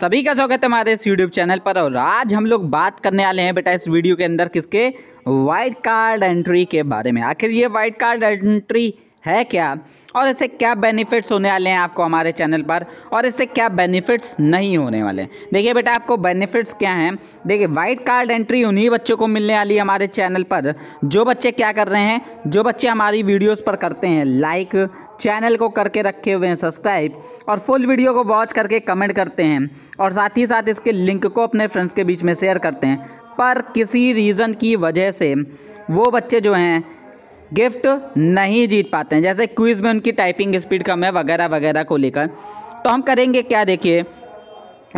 सभी का स्वागत है हमारे इस यूट्यूब चैनल पर और आज हम लोग बात करने वाले हैं बेटा इस वीडियो के अंदर किसके वाइट कार्ड एंट्री के बारे में आखिर ये वाइट कार्ड एंट्री है क्या और इससे क्या बेनिफिट्स होने वाले हैं आपको हमारे चैनल पर और इससे क्या बेनिफिट्स नहीं होने वाले देखिए बेटा आपको बेनिफिट्स क्या हैं देखिए वाइट कार्ड एंट्री उन्हीं बच्चों को मिलने वाली है हमारे चैनल पर जो बच्चे क्या कर रहे हैं जो बच्चे हमारी वीडियोज़ पर करते हैं लाइक चैनल को करके रखे हुए हैं सब्सक्राइब और फुल वीडियो को वॉच करके कमेंट करते हैं और साथ ही साथ इसके लिंक को अपने फ्रेंड्स के बीच में शेयर करते हैं पर किसी रीज़न की वजह से वो बच्चे जो हैं गिफ्ट नहीं जीत पाते हैं जैसे क्विज़ में उनकी टाइपिंग स्पीड कम है वगैरह वगैरह को लेकर तो हम करेंगे क्या देखिए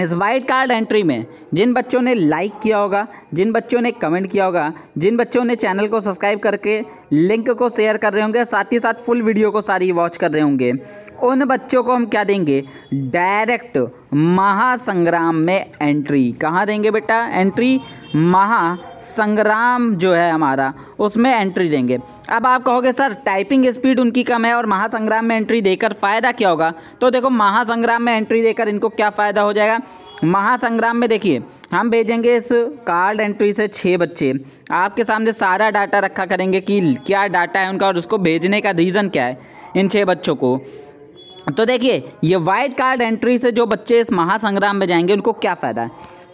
इस वाइट कार्ड एंट्री में जिन बच्चों ने लाइक किया होगा जिन बच्चों ने कमेंट किया होगा जिन बच्चों ने चैनल को सब्सक्राइब करके लिंक को शेयर कर रहे होंगे साथ ही साथ फुल वीडियो को सारी वॉच कर रहे होंगे उन बच्चों को हम क्या देंगे डायरेक्ट महासंग्राम में एंट्री कहाँ देंगे बेटा एंट्री महासंग्राम जो है हमारा उसमें एंट्री देंगे अब आप कहोगे सर टाइपिंग स्पीड उनकी कम है और महासंग्राम में एंट्री देकर फ़ायदा क्या होगा तो देखो महासंग्राम में एंट्री देकर इनको क्या फ़ायदा हो जाएगा महासंग्राम में देखिए हम भेजेंगे इस कार्ड एंट्री से छः बच्चे आपके सामने सारा डाटा रखा करेंगे कि क्या डाटा है उनका और उसको भेजने का रीज़न क्या है इन छः बच्चों को तो देखिए ये वाइट कार्ड एंट्री से जो बच्चे इस महासंग्राम में जाएंगे उनको क्या फ़ायदा है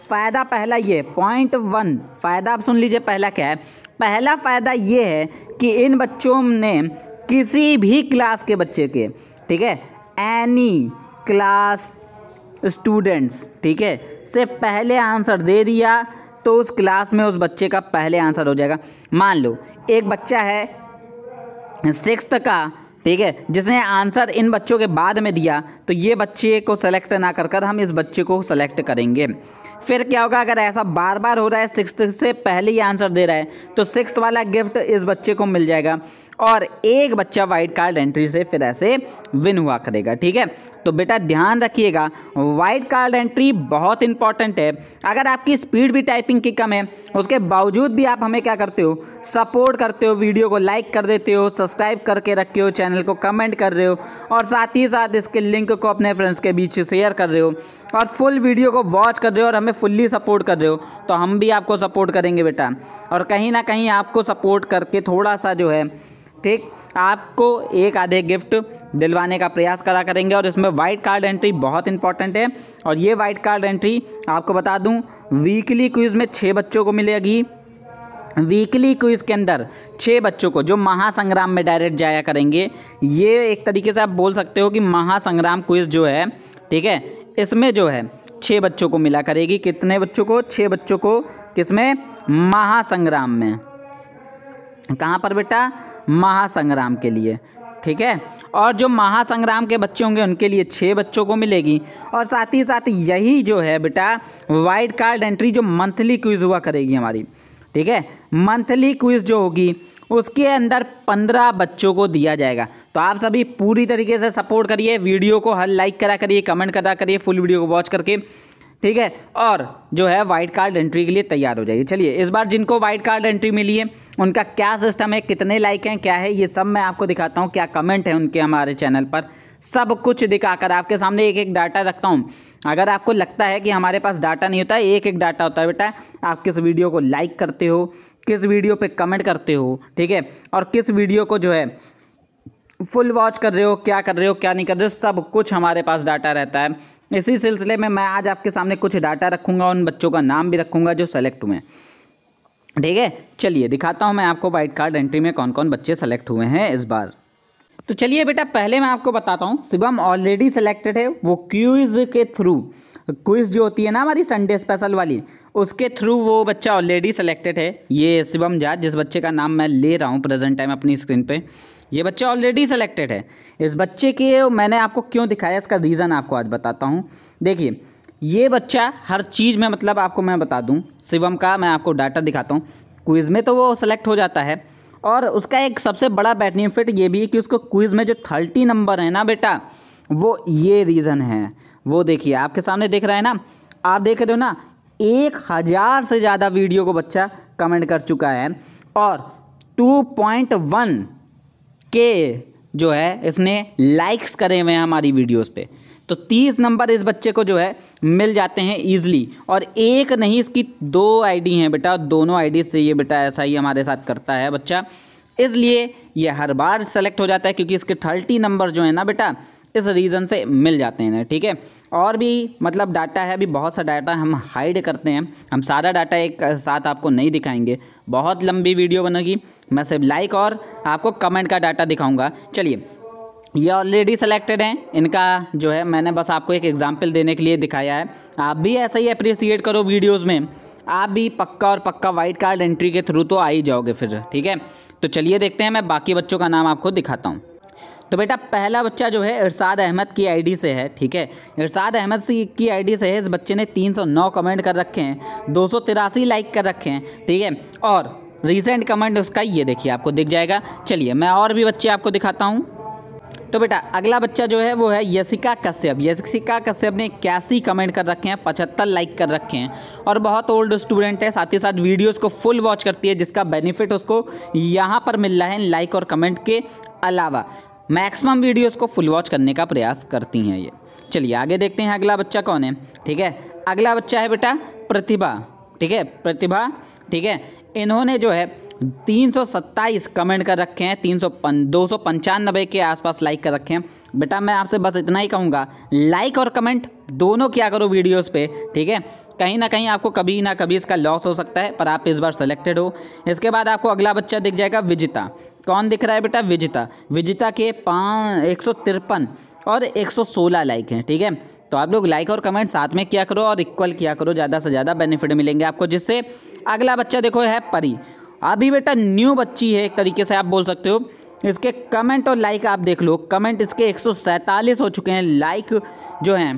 फ़ायदा पहला ये पॉइंट वन फ़ायदा आप सुन लीजिए पहला क्या है पहला फ़ायदा ये है कि इन बच्चों ने किसी भी क्लास के बच्चे के ठीक है एनी क्लास स्टूडेंट्स ठीक है से पहले आंसर दे दिया तो उस क्लास में उस बच्चे का पहले आंसर हो जाएगा मान लो एक बच्चा है सिक्स का ठीक है जिसने आंसर इन बच्चों के बाद में दिया तो ये बच्चे को सेलेक्ट ना कर कर हम इस बच्चे को सेलेक्ट करेंगे फिर क्या होगा अगर ऐसा बार बार हो रहा है सिक्स से पहले ही आंसर दे रहा है तो सिक्स वाला गिफ्ट इस बच्चे को मिल जाएगा और एक बच्चा वाइट कार्ड एंट्री से फिर ऐसे विन हुआ करेगा ठीक है तो बेटा ध्यान रखिएगा वाइट कार्ड एंट्री बहुत इंपॉर्टेंट है अगर आपकी स्पीड भी टाइपिंग की कम है उसके बावजूद भी आप हमें क्या करते हो सपोर्ट करते हो वीडियो को लाइक कर देते हो सब्सक्राइब करके रखे हो चैनल को कमेंट कर रहे हो और साथ ही साथ इसके लिंक को अपने फ्रेंड्स के बीच शेयर कर रहे हो और फुल वीडियो को वॉच कर रहे हो और हमें फुल्ली सपोर्ट कर रहे हो तो हम भी आपको सपोर्ट करेंगे बेटा और कहीं ना कहीं आपको सपोर्ट करके थोड़ा सा जो है ठीक आपको एक आधे गिफ्ट दिलवाने का प्रयास करा करेंगे और इसमें वाइट कार्ड एंट्री बहुत इंपॉर्टेंट है और ये वाइट कार्ड एंट्री आपको बता दूँ वीकली क्विज़ में छः बच्चों को मिलेगी वीकली क्विज के अंदर छः बच्चों को जो महासंग्राम में डायरेक्ट जाया करेंगे ये एक तरीके से आप बोल सकते हो कि महासंग्राम क्विज जो है ठीक है इसमें जो है छः बच्चों को मिला करेगी कितने बच्चों को छः बच्चों को किसमें महासंग्राम में कहाँ पर बेटा महासंग्राम के लिए ठीक है और जो महासंग्राम के बच्चे होंगे उनके लिए छः बच्चों को मिलेगी और साथ ही साथ यही जो है बेटा वाइट कार्ड एंट्री जो मंथली क्विज हुआ करेगी हमारी ठीक है मंथली क्विज जो होगी उसके अंदर पंद्रह बच्चों को दिया जाएगा तो आप सभी पूरी तरीके से सपोर्ट करिए वीडियो को हर लाइक करा करिए कमेंट करा करिए फुल वीडियो को वॉच करके ठीक है और जो है वाइट कार्ड एंट्री के लिए तैयार हो जाएगी चलिए इस बार जिनको वाइट कार्ड एंट्री मिली है उनका क्या सिस्टम है कितने लाइक हैं क्या है ये सब मैं आपको दिखाता हूँ क्या कमेंट है उनके हमारे चैनल पर सब कुछ दिखाकर आपके सामने एक एक डाटा रखता हूँ अगर आपको लगता है कि हमारे पास डाटा नहीं होता है एक एक डाटा होता है बेटा आप किस वीडियो को लाइक करते हो किस वीडियो पे कमेंट करते हो ठीक है और किस वीडियो को जो है फुल वॉच कर रहे हो क्या कर रहे हो क्या नहीं कर रहे हो सब कुछ हमारे पास डाटा रहता है इसी सिलसिले में मैं आज आपके सामने कुछ डाटा रखूँगा उन बच्चों का नाम भी रखूँगा जो सेलेक्ट हुए हैं ठीक है चलिए दिखाता हूँ मैं आपको वाइट कार्ड एंट्री में कौन कौन बच्चे सेलेक्ट हुए हैं इस बार तो चलिए बेटा पहले मैं आपको बताता हूँ शिवम ऑलरेडी सेलेक्टेड है वो क्यूज़ के थ्रू क्विज जो होती है ना हमारी संडे स्पेशल वाली उसके थ्रू वो बच्चा ऑलरेडी सेलेक्टेड है ये शिवम झा जिस बच्चे का नाम मैं ले रहा हूँ प्रेजेंट टाइम अपनी स्क्रीन पे ये बच्चा ऑलरेडी सेलेक्टेड है इस बच्चे के मैंने आपको क्यों दिखाया इसका रीज़न आपको आज बताता हूँ देखिए ये बच्चा हर चीज़ में मतलब आपको मैं बता दूँ शिवम का मैं आपको डाटा दिखाता हूँ क्विज़ में तो वो सेलेक्ट हो जाता है और उसका एक सबसे बड़ा बेनिफिट ये भी है कि उसको क्विज़ में जो थर्टी नंबर है ना बेटा वो ये रीज़न है वो देखिए आपके सामने देख रहा है ना आप देख रहे हो ना एक हज़ार से ज़्यादा वीडियो को बच्चा कमेंट कर चुका है और 2.1 के जो है इसने लाइक्स करे हुए हैं हमारी वीडियोस पे तो तीस नंबर इस बच्चे को जो है मिल जाते हैं ईजिली और एक नहीं इसकी दो आईडी हैं बेटा दोनों आईडी से ये बेटा ऐसा ही हमारे साथ करता है बच्चा इसलिए ये हर बार सेलेक्ट हो जाता है क्योंकि इसके थर्टी नंबर जो है ना बेटा इस रीज़न से मिल जाते हैं ठीक है और भी मतलब डाटा है अभी बहुत सा डाटा हम हाइड करते हैं हम सारा डाटा एक साथ आपको नहीं दिखाएंगे बहुत लंबी वीडियो बनेगी मैं सिर्फ लाइक और आपको कमेंट का डाटा दिखाऊंगा चलिए ये ऑलरेडी सेलेक्टेड हैं इनका जो है मैंने बस आपको एक एग्जाम्पल देने के लिए दिखाया है आप भी ऐसा ही अप्रिसिएट करो वीडियोज़ में आप भी पक्का और पक्का वाइट कार्ड एंट्री के थ्रू तो आ ही जाओगे फिर ठीक है तो चलिए देखते हैं मैं बाकी बच्चों का नाम आपको दिखाता हूँ तो बेटा पहला बच्चा जो है इरसाद अहमद की आईडी से है ठीक है इरसाद अहमद की आईडी से है इस बच्चे ने 309 कमेंट कर रखे हैं दो लाइक कर रखे हैं ठीक है और रिसेंट कमेंट उसका ये देखिए आपको दिख जाएगा चलिए मैं और भी बच्चे आपको दिखाता हूँ तो बेटा अगला बच्चा जो है वो है यशिका कश्यप यशिका कश्यप ने इक्यासी कमेंट कर रखे हैं पचहत्तर लाइक कर रखे हैं और बहुत ओल्ड स्टूडेंट है साथ ही साथ वीडियोस को फुल वॉच करती है जिसका बेनिफिट उसको यहाँ पर मिल रहा है लाइक और कमेंट के अलावा मैक्सिमम वीडियोस को फुल वॉच करने का प्रयास करती हैं ये चलिए आगे देखते हैं अगला बच्चा कौन है ठीक है अगला बच्चा है बेटा प्रतिभा ठीक है प्रतिभा ठीक है इन्होंने जो है तीन सौ सत्ताईस कमेंट कर रखे हैं तीन सौ दो सौ पंचानबे के आसपास लाइक कर रखे हैं बेटा मैं आपसे बस इतना ही कहूँगा लाइक और कमेंट दोनों क्या करो वीडियोस पे ठीक है कहीं ना कहीं आपको कभी ना कभी इसका लॉस हो सकता है पर आप इस बार सेलेक्टेड हो इसके बाद आपको अगला बच्चा दिख जाएगा विजिता कौन दिख रहा है बेटा विजिता विजिता के पाँच एक सौ तिरपन और एक सौ सोलह लाइक हैं ठीक है तो आप लोग लाइक और कमेंट साथ में किया करो और इक्वल किया करो ज़्यादा से ज़्यादा बेनिफिट मिलेंगे आपको जिससे अगला बच्चा देखो है परी अभी बेटा न्यू बच्ची है एक तरीके से आप बोल सकते हो इसके कमेंट और लाइक आप देख लो कमेंट इसके एक हो चुके हैं लाइक जो हैं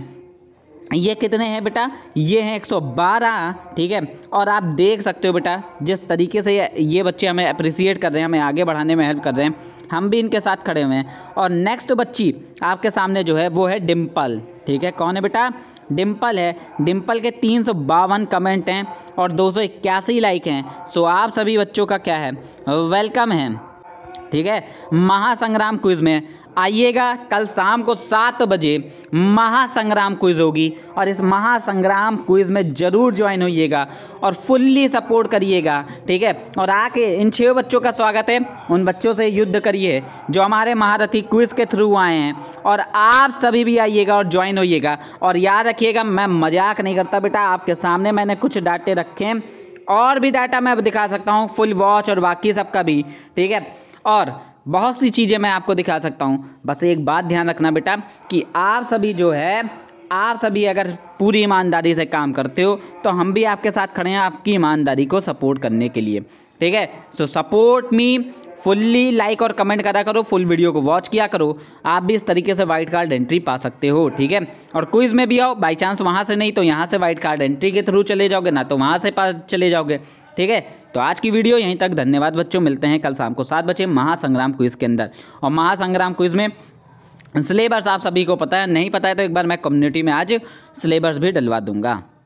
ये कितने हैं बेटा ये हैं 112 ठीक है और आप देख सकते हो बेटा जिस तरीके से ये बच्चे हमें अप्रिसिएट कर रहे हैं हमें आगे बढ़ाने में हेल्प कर रहे हैं हम भी इनके साथ खड़े हुए हैं और नेक्स्ट बच्ची आपके सामने जो है वो है डिम्पल ठीक है कौन है बेटा डिम्पल है डिम्पल के तीन सौ बावन कमेंट हैं और दो सौ इक्यासी लाइक हैं सो आप सभी बच्चों का क्या है वेलकम है ठीक है महासंग्राम क्विज में आइएगा कल शाम को सात बजे महासंग्राम क्विज़ होगी और इस महासंग्राम क्विज़ में ज़रूर ज्वाइन होइएगा और फुल्ली सपोर्ट करिएगा ठीक है और आके इन छः बच्चों का स्वागत है उन बच्चों से युद्ध करिए जो हमारे महारथी क्विज़ के थ्रू आए हैं और आप सभी भी आइएगा और ज्वाइन होइएगा और याद रखिएगा मैं मजाक नहीं करता बेटा आपके सामने मैंने कुछ डाटे रखे हैं और भी डाटा मैं अब दिखा सकता हूँ फुल वॉच और बाकी सबका भी ठीक है और बहुत सी चीज़ें मैं आपको दिखा सकता हूँ बस एक बात ध्यान रखना बेटा कि आप सभी जो है आप सभी अगर पूरी ईमानदारी से काम करते हो तो हम भी आपके साथ खड़े हैं आपकी ईमानदारी को सपोर्ट करने के लिए ठीक है so support me fully like और कमेंट करा करो फुल वीडियो को वॉच किया करो आप भी इस तरीके से वाइट कार्ड एंट्री पा सकते हो ठीक है और क्विज में भी आओ बाई चांस वहाँ से नहीं तो यहाँ से वाइट कार्ड एंट्री के थ्रू चले जाओगे ना तो वहाँ से पास चले जाओगे ठीक है तो आज की वीडियो यहीं तक धन्यवाद बच्चों मिलते हैं कल शाम को सात बजे महासंग्राम क्विज़ के अंदर और महासंग्राम क्विज़ में सिलेबस आप सभी को पता है नहीं पता है तो एक बार मैं कम्युनिटी में आज सिलेबस भी डलवा दूंगा